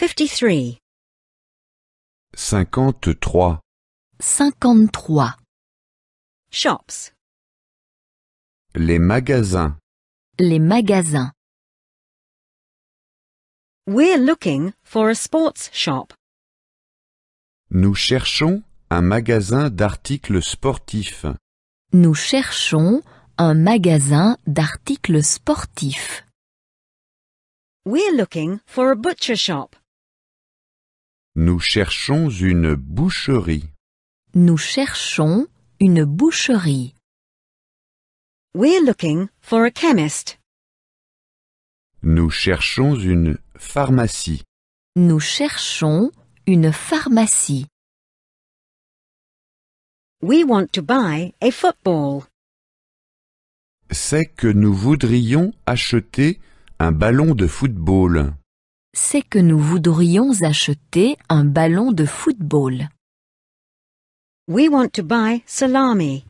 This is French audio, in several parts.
53 53 53 Shops Les magasins Les magasins We're looking for a sports shop. Nous cherchons un magasin d'articles sportifs. Nous cherchons un magasin d'articles sportifs. We're looking for a butcher shop. Nous cherchons une boucherie. Nous cherchons une boucherie. We're looking for a chemist. Nous cherchons une pharmacie. Nous cherchons une pharmacie. We want to buy a football. C'est que nous voudrions acheter un ballon de football c'est que nous voudrions acheter un ballon de football. We want to buy salami.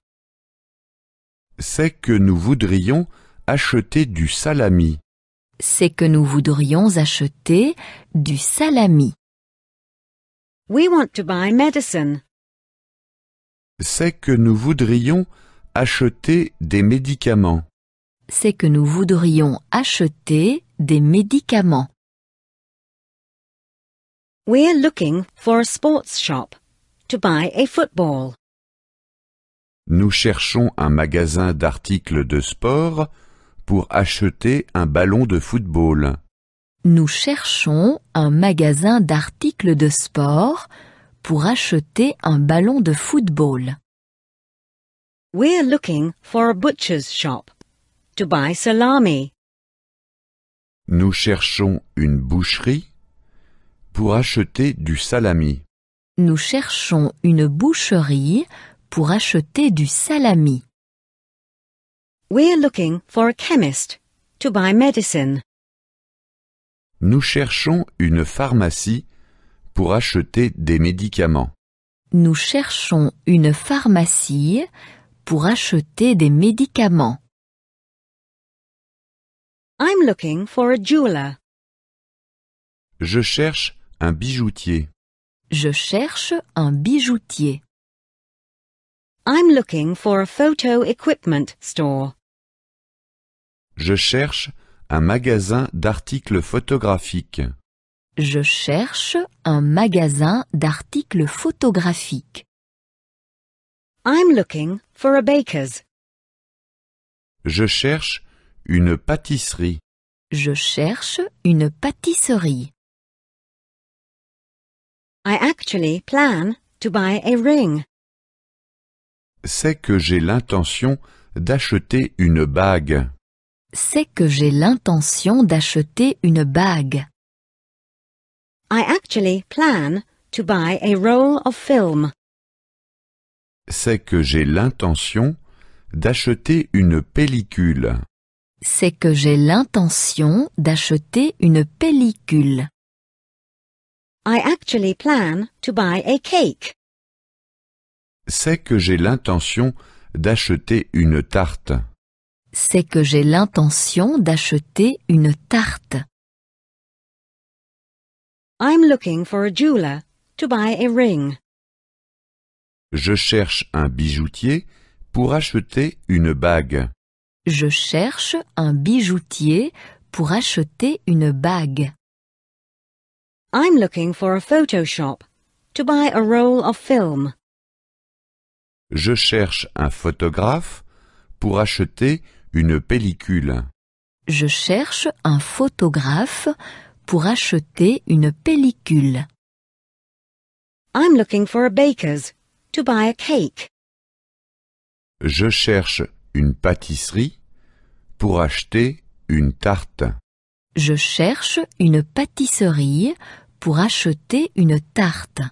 C'est que nous voudrions acheter du salami. C'est que nous voudrions acheter du salami. We want to buy medicine. C'est que nous voudrions acheter des médicaments. C'est que nous voudrions acheter des médicaments. We're looking for a sports shop to buy a football. Nous cherchons un magasin d'articles de sport pour acheter un ballon de football. Nous cherchons un magasin d'articles de sport pour acheter un ballon de football. We're looking for a butcher's shop to buy salami. Nous cherchons une boucherie pour acheter du salami. Nous cherchons une boucherie pour acheter du salami. We're looking for a chemist to buy medicine. Nous cherchons une pharmacie pour acheter des médicaments. Nous cherchons une pharmacie pour acheter des médicaments. I'm looking for a jeweler. Je cherche un bijoutier. Je cherche un bijoutier. I'm looking for a photo equipment store. Je cherche un magasin d'articles photographiques. Je cherche un magasin d'articles photographiques. I'm looking for a baker's. Je cherche une pâtisserie. Je cherche une pâtisserie. I actually plan to buy a ring. C'est que j'ai l'intention d'acheter une bague. C'est que j'ai l'intention d'acheter une bague. I actually plan to buy a roll of film. C'est que j'ai l'intention d'acheter une pellicule. C'est que j'ai l'intention d'acheter une pellicule. I actually plan to buy a cake. C'est que j'ai l'intention d'acheter une tarte. C'est que j'ai l'intention d'acheter une tarte. I'm looking for a jeweler to buy a ring. Je cherche un bijoutier pour acheter une bague. Je cherche un bijoutier pour acheter une bague. I'm looking for a Photoshop to buy a roll of film. Je cherche un photographe pour acheter une pellicule. Je cherche un photographe pour acheter une pellicule. I'm looking for a baker's to buy a cake. Je cherche une pâtisserie pour acheter une tarte. Je cherche une pâtisserie pour acheter une tarte.